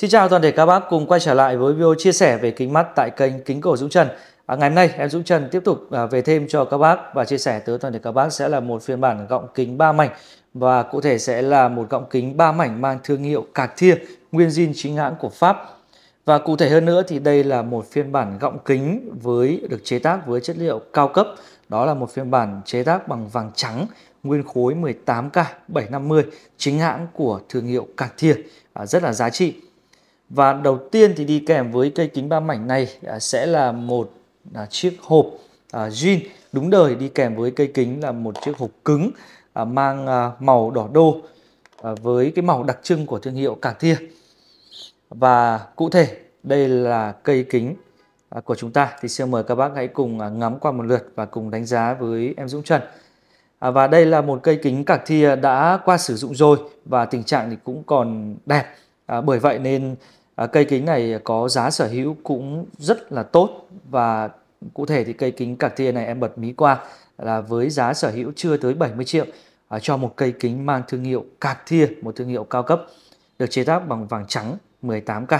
Xin chào toàn thể các bác cùng quay trở lại với video chia sẻ về kính mắt tại kênh Kính Cổ Dũng Trần. À, ngày hôm nay em Dũng Trần tiếp tục à, về thêm cho các bác và chia sẻ tới toàn thể các bác sẽ là một phiên bản gọng kính 3 mảnh và cụ thể sẽ là một gọng kính 3 mảnh mang thương hiệu Cartier nguyên zin chính hãng của Pháp. Và cụ thể hơn nữa thì đây là một phiên bản gọng kính với được chế tác với chất liệu cao cấp. Đó là một phiên bản chế tác bằng vàng trắng nguyên khối 18K 750 chính hãng của thương hiệu Cartier. À, rất là giá trị. Và đầu tiên thì đi kèm với cây kính ba mảnh này à, sẽ là một à, chiếc hộp à, jean đúng đời đi kèm với cây kính là một chiếc hộp cứng mang màu đỏ đô với cái màu đặc trưng của thương hiệu Cartier. Và cụ thể đây là cây kính của chúng ta thì xin mời các bác hãy cùng ngắm qua một lượt và cùng đánh giá với em Dũng Trần. và đây là một cây kính Cartier đã qua sử dụng rồi và tình trạng thì cũng còn đẹp. À, bởi vậy nên À, cây kính này có giá sở hữu cũng rất là tốt và cụ thể thì cây kính Cartier này em bật mí qua là với giá sở hữu chưa tới 70 triệu à, cho một cây kính mang thương hiệu Cartier, một thương hiệu cao cấp được chế tác bằng vàng trắng 18K.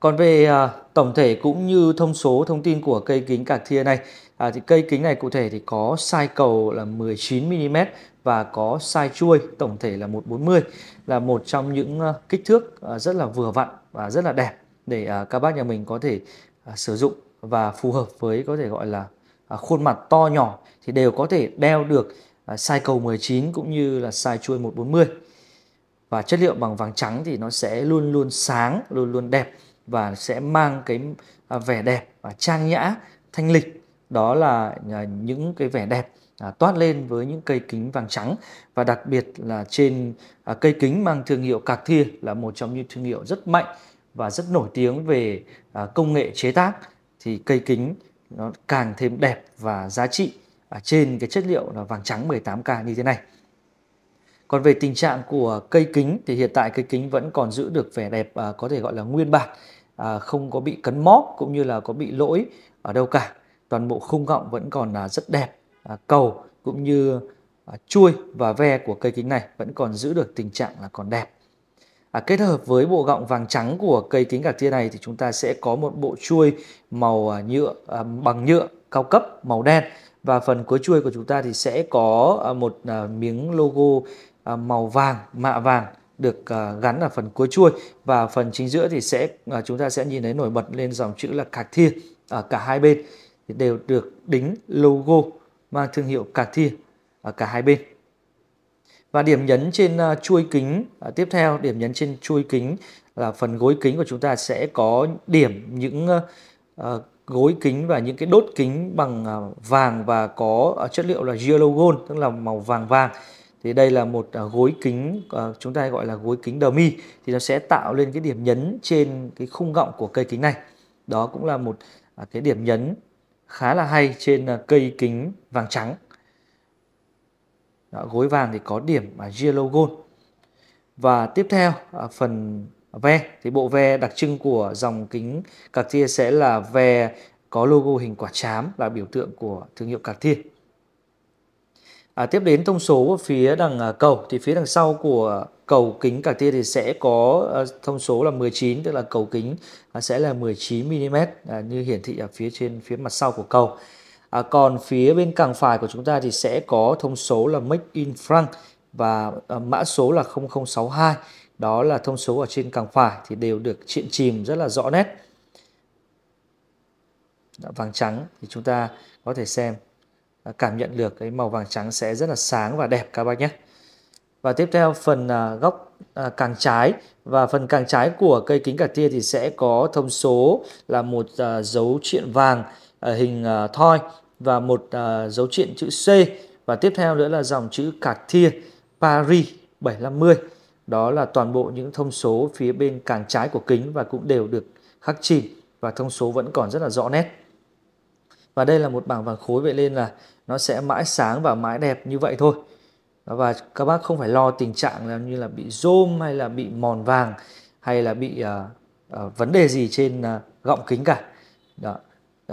Còn về à, tổng thể cũng như thông số thông tin của cây kính Cartier này à, thì cây kính này cụ thể thì có size cầu là 19mm và có size chuôi tổng thể là 140 là một trong những ờ, kích thước ờ, rất là vừa vặn và rất là đẹp để à, các bác nhà mình có thể à, sử dụng và phù hợp với có thể gọi là à, khuôn mặt to nhỏ thì đều có thể đeo được size cầu 19 cũng như là size chuôi 140 và chất liệu bằng vàng trắng thì nó sẽ luôn luôn sáng luôn luôn đẹp và sẽ mang cái vẻ đẹp và trang nhã thanh lịch đó là à, những cái vẻ đẹp à, toát lên với những cây kính vàng trắng và đặc biệt là trên à, cây kính mang thương hiệu Cạc Thia là một trong những thương hiệu rất mạnh và rất nổi tiếng về công nghệ chế tác thì cây kính nó càng thêm đẹp và giá trị trên cái chất liệu là vàng trắng 18K như thế này. Còn về tình trạng của cây kính thì hiện tại cây kính vẫn còn giữ được vẻ đẹp có thể gọi là nguyên bản, không có bị cấn móp cũng như là có bị lỗi ở đâu cả toàn bộ khung gọng vẫn còn là rất đẹp à, cầu cũng như à, chuôi và ve của cây kính này vẫn còn giữ được tình trạng là còn đẹp à, kết hợp với bộ gọng vàng trắng của cây kính gạc tia này thì chúng ta sẽ có một bộ chuôi màu à, nhựa à, bằng nhựa cao cấp màu đen và phần cuối chuôi của chúng ta thì sẽ có à, một à, miếng logo màu vàng mạ vàng được gắn ở phần cuối chuôi và phần chính giữa thì sẽ chúng ta sẽ nhìn thấy nổi bật lên dòng chữ là cạc thiên ở cả hai bên thì đều được đính logo mang thương hiệu Cartier ở cả hai bên. Và điểm nhấn trên à, chuôi kính à, tiếp theo, điểm nhấn trên chuôi kính là phần gối kính của chúng ta sẽ có điểm những à, gối kính và những cái đốt kính bằng vàng và có chất liệu là yellow gold tức là màu vàng vàng thì đây là một gối kính chúng ta gọi là gối kính dummy thì nó sẽ tạo lên cái điểm nhấn trên cái khung gọng của cây kính này đó cũng là một cái điểm nhấn khá là hay trên ờ, cây kính vàng trắng. Đó, gối vàng thì có điểm à, yellow gold. Và tiếp theo à, phần ve thì bộ ve đặc trưng của dòng kính Cartier sẽ là ve có logo hình quả chám là biểu tượng của thương hiệu Cartier. À, tiếp đến thông số phía đằng à, cầu thì phía đằng sau của cầu kính cả tia thì sẽ có à, thông số là 19 tức là cầu kính à, sẽ là 19 mm à, như hiển thị ở phía trên phía mặt sau của cầu. À, còn phía bên càng phải của chúng ta thì sẽ có thông số là make in franc và à, mã số là 0062. Đó là thông số ở trên càng phải thì đều được triện chìm rất là rõ nét. Đã dạ, vàng trắng thì chúng ta có thể xem Ờ, cảm nhận được cái màu vàng trắng sẽ rất là sáng và đẹp các bác nhé và tiếp theo phần ờ, góc ờ, càng trái và phần càng trái của cây kính cả tia thì sẽ có thông số là một dấu chuyện vàng hình thoi và một dấu chuyện chữ C và tiếp theo nữa là dòng chữ cạc thia Paris 750 đó là toàn bộ những thông số phía bên càng trái của kính và cũng đều được khắc chìm và thông số vẫn còn rất là rõ nét và đây là một bảng vàng khối vậy nên là nó sẽ mãi sáng và mãi đẹp như vậy thôi và các bác không phải lo tình trạng là như là bị rôm hay là bị mòn vàng hay là bị uh, uh, vấn đề gì trên uh, gọng kính cả đó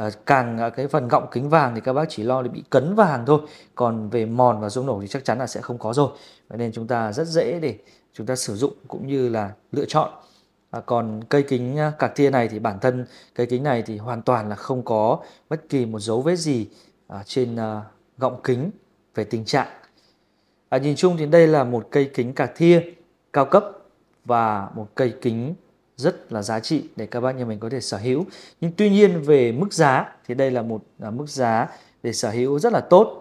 uh, càng uh, cái phần gọng kính vàng thì các bác chỉ lo là bị cấn vàng thôi còn về mòn và rung nổ thì chắc chắn là sẽ không có rồi vậy nên chúng ta rất dễ để chúng ta sử dụng cũng như là lựa chọn À, còn cây kính cạc tia này thì bản thân cây kính này thì hoàn toàn là không có bất kỳ một dấu vết gì à, trên à, gọng kính về tình trạng. À, nhìn chung thì đây là một cây kính cạc thia cao cấp và một cây kính rất là giá trị để các bác nhà mình có thể sở hữu. Nhưng tuy nhiên về mức giá thì đây là một à, mức giá để sở hữu rất là tốt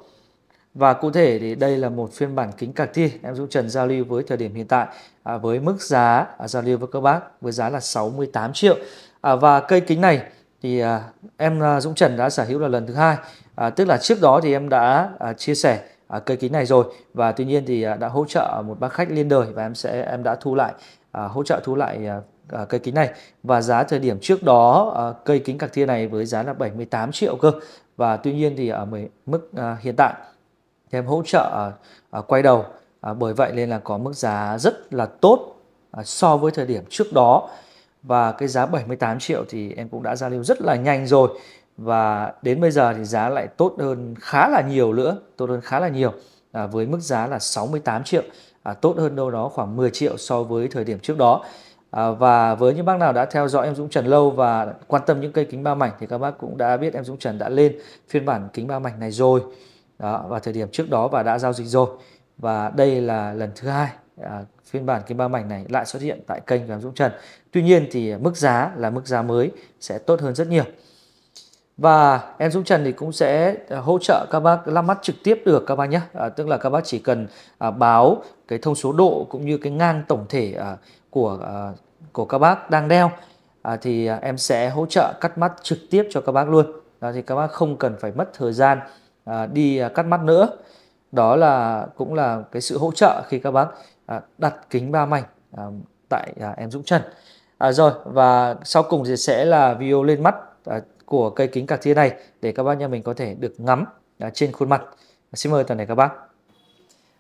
và cụ thể thì đây là một phiên bản kính cạc tia em Dũng Trần giao lưu với thời điểm hiện tại à, với mức giá à, giao lưu với các bác với giá là 68 triệu. À, và cây kính này thì à, em à, Dũng Trần đã sở hữu là lần thứ hai. À, tức là trước đó thì em đã à, chia sẻ à, cây kính này rồi và tuy nhiên thì à, đã hỗ trợ một bác khách liên đời và em sẽ em đã thu lại à, hỗ trợ thu lại à, À, cây kính này và giá thời điểm trước đó à, cây kính cạc tia này với giá là 78 triệu cơ và tuy nhiên thì ở mức à, hiện tại thì em hỗ trợ uh, quay đầu uh, bởi vậy nên là có mức giá rất là tốt uh, so với thời điểm trước đó và cái giá 78 triệu thì em cũng đã giao lưu rất là nhanh rồi và đến bây giờ thì giá lại tốt hơn khá là nhiều nữa tốt hơn khá là nhiều à, với mức giá là 68 triệu à, tốt hơn đâu đó khoảng 10 triệu so với thời điểm trước đó à, và với những bác nào đã theo dõi em Dũng Trần lâu và quan tâm những cây kính ba mảnh thì các bác cũng đã biết em Dũng Trần đã lên phiên bản kính ba mảnh này rồi đó vào thời điểm trước đó và đã giao dịch rồi và đây là lần thứ hai à, phiên bản cái ba mảnh này lại xuất hiện tại kênh của em Dũng Trần tuy nhiên thì mức giá là mức giá mới sẽ tốt hơn rất nhiều và em Dũng Trần thì cũng sẽ à, hỗ trợ các bác lắp mắt trực tiếp được các bác nhé à, tức là các bác chỉ cần à, báo cái thông số độ cũng như cái ngang tổng thể à, của à, của các bác đang đeo à, thì à, em sẽ hỗ trợ cắt mắt trực tiếp cho các bác luôn đó thì các bác không cần phải mất thời gian à, đi à, cắt mắt nữa đó là cũng là cái sự hỗ trợ khi các bác à, đặt kính ba mảnh à, tại à, em Dũng Trần à, rồi và sau cùng thì sẽ là video lên mắt à, của cây kính cạc tia này để các bác nhà mình có thể được ngắm à, trên khuôn mặt à, xin mời toàn thể các bác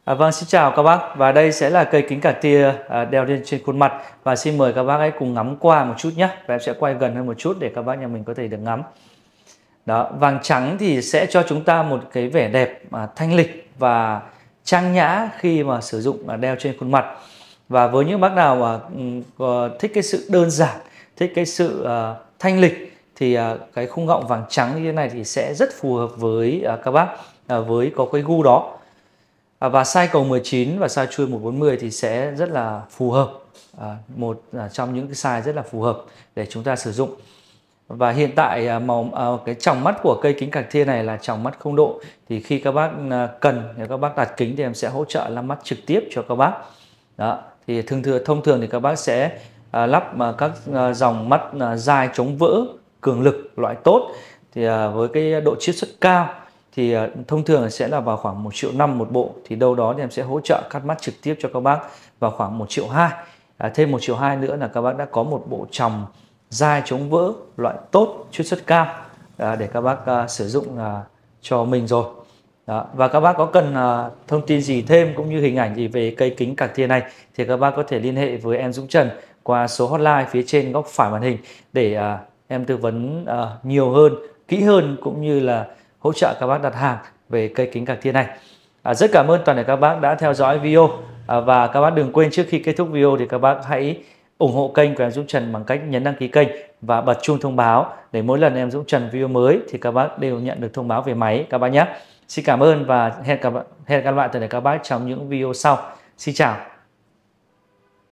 À, vâng, xin chào các bác và đây sẽ là cây kính cả tia à, đeo lên trên khuôn mặt và xin mời các bác hãy cùng ngắm qua một chút nhé và em sẽ quay gần hơn một chút để các bác nhà mình có thể được ngắm đó vàng trắng thì sẽ cho chúng ta một cái vẻ đẹp à, thanh lịch và trang nhã khi mà sử dụng à, đeo trên khuôn mặt và với những bác nào mà thích cái sự đơn giản thích cái sự à, thanh lịch thì à, cái khung gọng vàng trắng như thế này thì sẽ rất phù hợp với à, các bác à, với có cái gu đó à, và size cầu 19 và size chui 140 thì sẽ rất là phù hợp à, một à, trong những cái size rất là phù hợp để chúng ta sử dụng và hiện tại à, màu à, cái tròng mắt của cây kính cạc thiên này là tròng mắt không độ thì khi các bác à, cần nếu các bác đặt kính thì em sẽ hỗ trợ lắp mắt trực tiếp cho các bác đó thì thường thường thông thường thì các bác sẽ lắp à, các dòng mắt dài chống vỡ cường lực loại tốt thì với cái độ chiết xuất cao thì thông thường sẽ là vào khoảng 1 triệu năm một bộ thì đâu đó thì em sẽ hỗ trợ cắt mắt trực tiếp cho các bác vào khoảng 1 triệu hai à, thêm 1 triệu hai nữa là các bác đã có một bộ tròng dai chống vỡ loại tốt truy xuất cao à, để các bác à, sử dụng à, cho mình rồi đó. và các bác có cần à, thông tin gì thêm cũng như hình ảnh gì về cây kính cạc tia này thì các bác có thể liên hệ với em Dũng Trần qua số hotline phía trên góc phải màn hình để à, em tư vấn à, nhiều hơn kỹ hơn cũng như là hỗ trợ các bác đặt hàng về cây kính cạc tia này à, rất cảm ơn toàn thể các bác đã theo dõi video à, và các bác đừng quên trước khi kết thúc video thì các bác hãy ủng hộ kênh của em Dũng Trần bằng cách nhấn đăng ký kênh và bật chuông thông báo để mỗi lần em Dũng Trần video mới thì các bác đều nhận được thông báo về máy các bác nhé. Xin cảm ơn và hẹn gặp hẹn gặp lại tất cả các bác trong những video sau. Xin chào.